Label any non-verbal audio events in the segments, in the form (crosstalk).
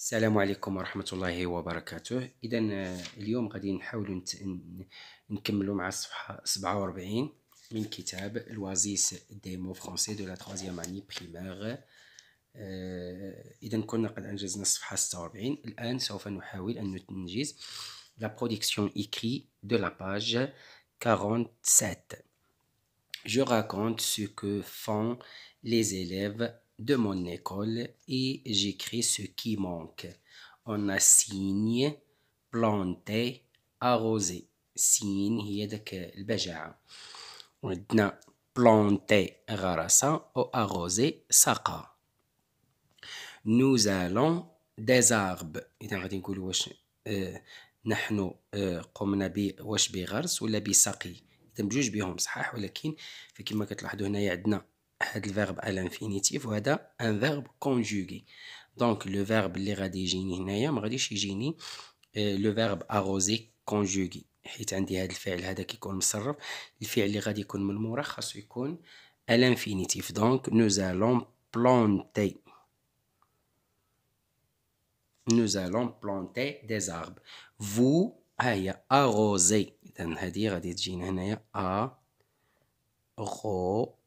السلام عليكم ورحمة الله وبركاته إذا آه، اليوم غادي نحاول نكملوا مع الصفحة 47 من كتاب الوازيس دي مو فرونسي دو لا تخوازيام اني بريمير إذا كنا قد أنجزنا الصفحة 46 الآن سوف نحاول أن ننجز لا برودكسيون إكري دو لا باج 47 Je raconte ce que font les élèves de mon école et j'écris ce qui manque. On a signé, planté, arrosé. Signe, il سين هي داك On a planté, غرس ou arrosé, سقى nous allons des arbres اذا غادي نقولوا واش اه نحن قمنا ب واش بغرس ولا بسقي تم بجوج بهم صحاح ولكن فكما كتلاحظوا هنايا عندنا هاد الفيرب على انفينيتيف وهذا ان فيرب كونجوغي دونك لو فيرب اللي غادي يجيني هنايا ما غاديش يجيني لو فيرب اغوزي كونجوغي حيت عندي هاد الفعل هذا كيكون مصرف الفعل اللي غادي يكون من مورا خاصو يكون الانفينيتيف دونك نو زالون بلونتي نو زالون بلونتي دي زارب فو ها هي اروزي اذا هذه غادي تجينا هنايا ا رو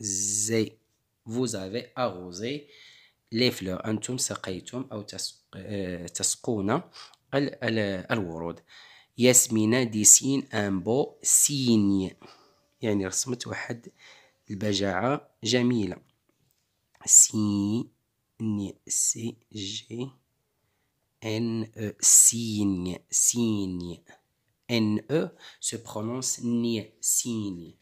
زي vous avez arrosé les fleurs أنتم سقيتم أو آه، تسقون الورود ياسمينة ديسين ان بو سيني يعني رسمت واحد البجاعة جميلة سيني سي جي ان او سيني سيني ان او e. سي برونونس ني سيني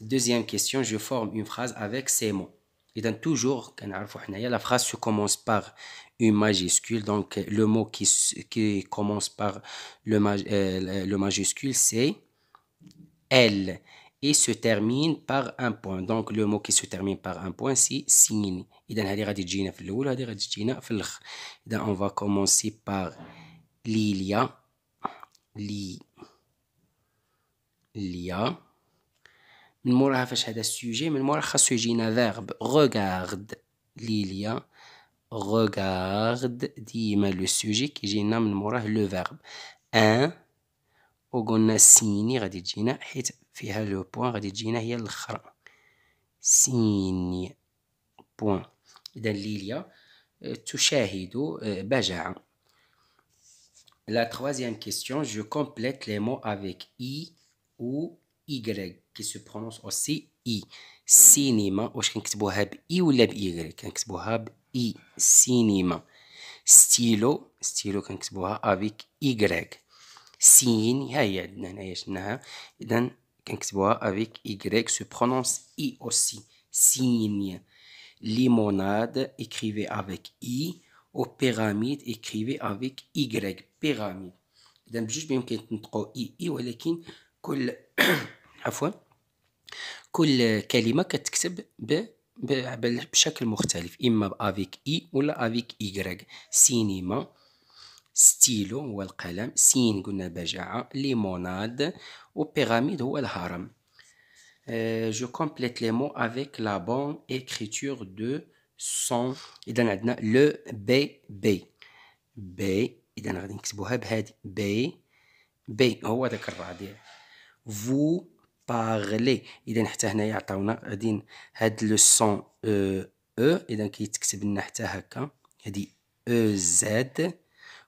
Deuxième question, je forme une phrase avec ces mots. Et donc toujours, la phrase se commence par une majuscule. Donc le mot qui, commence par le, euh, majuscule, c'est L. Et se termine par un point. Donc le mot qui se termine par un point, c'est signe. Et donc on va commencer par Lilia. lilia. Je vais vous donner un sujet, mais je vais vous donner un verbe. Regarde, Lilia. Regarde, le sujet qui est le verbe. Un, il y a un signe, il y a un point, il y a un signe. Point. Dans Lilia, tu sais, il y La troisième question, je complète les mots avec i ou i. Y qui se prononce aussi I. Cinéma, واش كنكتبوها بإي ولا بإي؟ كنكتبوها I. Cinéma. Stylo, stylo كنكتبوها avec Y. Signe, ها هي عندنا هنايا شفناها. إذا كنكتبوها avec Y se prononce I aussi. Signe. Limonade, écrivez avec I. Ou pyramide, écrivez avec Y. Pyramide. إذا بجوج بيمكن تنطقوا I. إي ولكن كل عفوا كل كلمه كتكتب ب بشكل مختلف اما بافيك اي ولا افيك ايغريك سينما ستيلو هو القلم سين قلنا البجاعه ليموناد و بيراميد هو الهرم جو كومبليت لي مو افيك لا بون اكريتور دو سون اذا عندنا لو بي بي بي اذا غادي نكتبوها بهادي بي بي هو داك الراديع فو بارلي اذا حتى هنايا عطاونا غادي هاد لو سون او او اذا كيتكتب لنا حتى هكا هادي او زد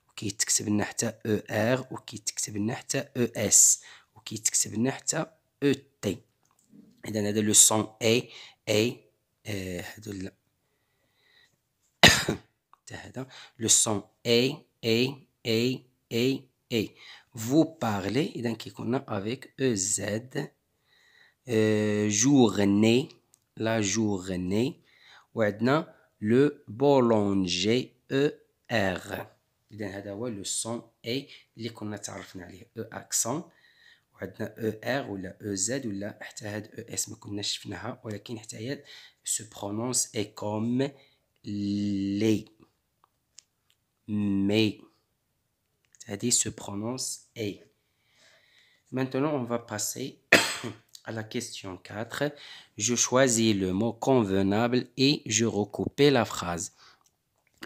وكيتكتب لنا حتى او ار وكيتكتب لنا حتى او اس وكيتكتب لنا حتى او تي اذا هذا لو سون اي اي هادو لا حتى هذا لو سون اي اي اي اي اي vous parlez, et donc, on a avec EZ, journée la journée Maintenant, le boulanger ER اذا هذا هو لو سون اي اللي كنا تعرفنا عليه او اكسون وعندنا او ار ولا او زد ولا حتى هاد او اس ما كناش شفناها ولكن حتى هي سو Maintenant, on va passer à la question 4, je choisis le mot convenable et je recoupe la phrase.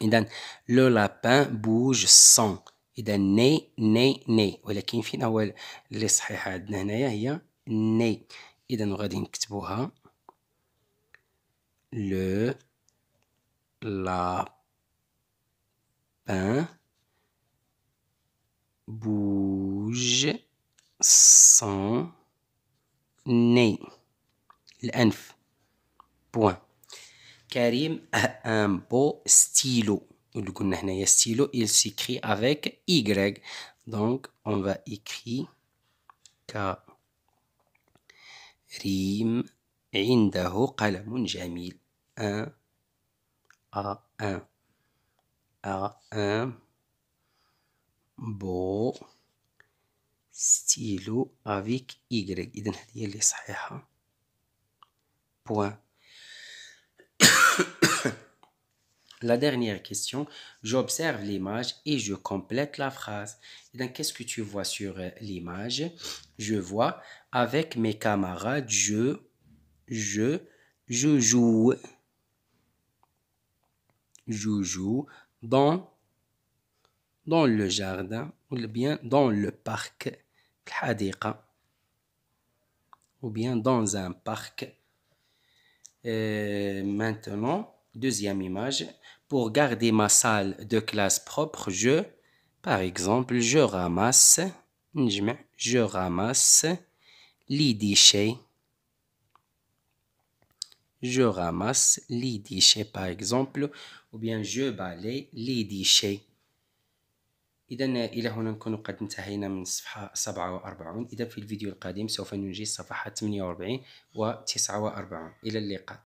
le lapin bouge sans. إذا ني ني ني ولكن فين أول اللي صحيحة عندنا هنايا هي ني إذا غادي نكتبوها لو lapin bouge sans ني الأنف بوان كريم أن بو ستيلو اللي قلنا هنايا ستيلو il s'écrit avec Y donc on va écrire كريم عنده قلم جميل أن أ أن أ أن بو stylo avec Y hein. point Point. (coughs) La dernière question, j'observe l'image et je complète la phrase. qu'est-ce que tu vois sur euh, l'image Je vois avec mes camarades, je, je, je joue. Je joue dans, dans le jardin ou bien dans le parc ou bien dans un parc. Euh, maintenant, deuxième image, pour garder ma salle de classe propre, je, par exemple, je ramasse, je ramasse les déchets. Je ramasse les déchets, par exemple, ou bien je balaye les déchets. إذا إلى هنا نكون قد انتهينا من صفحة 47 إذا في الفيديو القادم سوف ننجز صفحة 48 و 49 إلى اللقاء